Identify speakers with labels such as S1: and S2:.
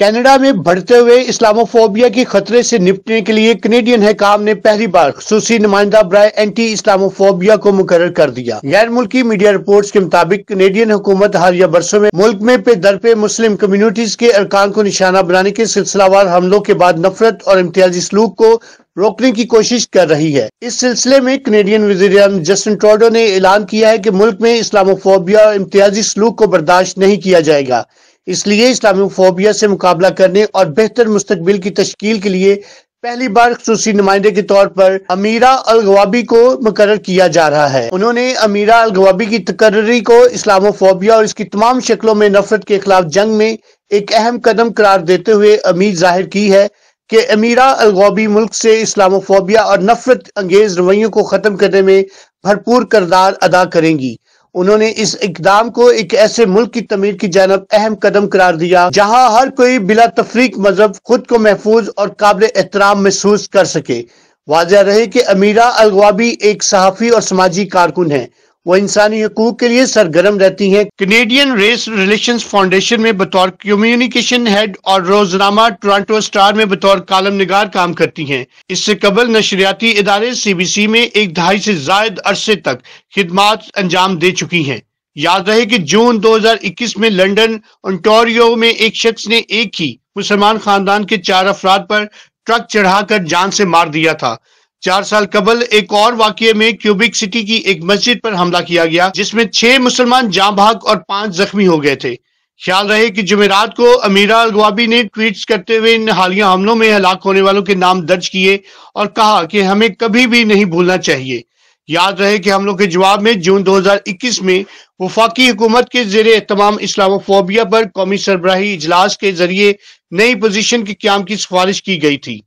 S1: Canada में बढ़ते हुए इस्लामोफोबिया के खतरे से निपटने के लिए कनेडियन हकाम ने पहली बार खसूसी नुमाइंदा ब्राय एंटी इस्लामोफोबिया को मुकर कर दिया गैर मुल्की मीडिया रिपोर्ट्स के मुताबिक कनेडियन हुकूमत हालिया बरसों में मुल्क में पे दर पे मुस्लिम कम्युनिटीज के अरकान को निशाना बनाने के सिलसिलावार हमलों के बाद नफरत और इम्तियाजी सलूक को रोकने की कोशिश कर रही है इस सिलसिले में कनेडियन वजी जस्टिन ट्रोडो ने ऐलान किया है कि मुल्क में इस्लामोफोबिया और इम्तियाजी सलूक को बर्दाश्त नहीं किया जाएगा इसलिए इस्लामिक फोबिया से मुकाबला करने और बेहतर मुस्तबिल की तश्कील के लिए पहली बार खसूसी नुमाइंदे के तौर पर अमीरा अलगवाबी को मुकर किया जा रहा है उन्होंने अमीरा अलगवाबी की तकर्री को इस्लामोफोबिया और इसकी तमाम शक्लों में नफरत के खिलाफ जंग में एक अहम कदम करार देते हुए उम्मीद जाहिर की है कि अमीरा अलगवाबी मुल्क से इस्लामोफोबिया और नफरत अंगेज रवैयों को खत्म करने में भरपूर करदार अदा करेंगी उन्होंने इस इकदाम को एक ऐसे मुल्क की तमीर की जानब अहम कदम करार दिया जहाँ हर कोई बिला तफरीक मजहब खुद को महफूज और काबिल एहतराम महसूस कर सके वाजह रहे कि अमीरा अलगवाबी एक सहाफ़ी और समाजी कारकुन है वो इंसानी हकूक के लिए सरगर्म रहती हैं कनेडियन रेस रिलेशंस फाउंडेशन में बतौर कम्युनिकेशन हेड और रोजनामा टोरंटो स्टार में बतौर कालम निगार काम करती हैं इससे कबल नशरियाती इदारे सी बी सी में एक दहाई से जायद अरसे तक खिदमत अंजाम दे चुकी हैं याद रहे कि जून 2021 में लंदन ओंटारियो में एक शख्स ने एक ही मुसलमान खानदान के चार अफराद पर ट्रक चढ़ाकर जान से मार दिया था चार साल कबल एक और वाक्य में क्यूबिक सिटी की एक मस्जिद पर हमला किया गया जिसमें छह मुसलमान जाँ भाग और पांच जख्मी हो गए थे ख्याल रहे कि जुमेरात को अमीरा अलगवाबी ने ट्वीट्स करते हुए इन हालिया हमलों में हलाक होने वालों के नाम दर्ज किए और कहा कि हमें कभी भी नहीं भूलना चाहिए याद रहे कि हमलों के जवाब में जून 2021 में वफाकी हुकूमत के जेर तमाम इस्लामोफोबिया पर कौमी सरबराही इजलास के जरिए नई पोजीशन के क्याम की सिफारिश की गई थी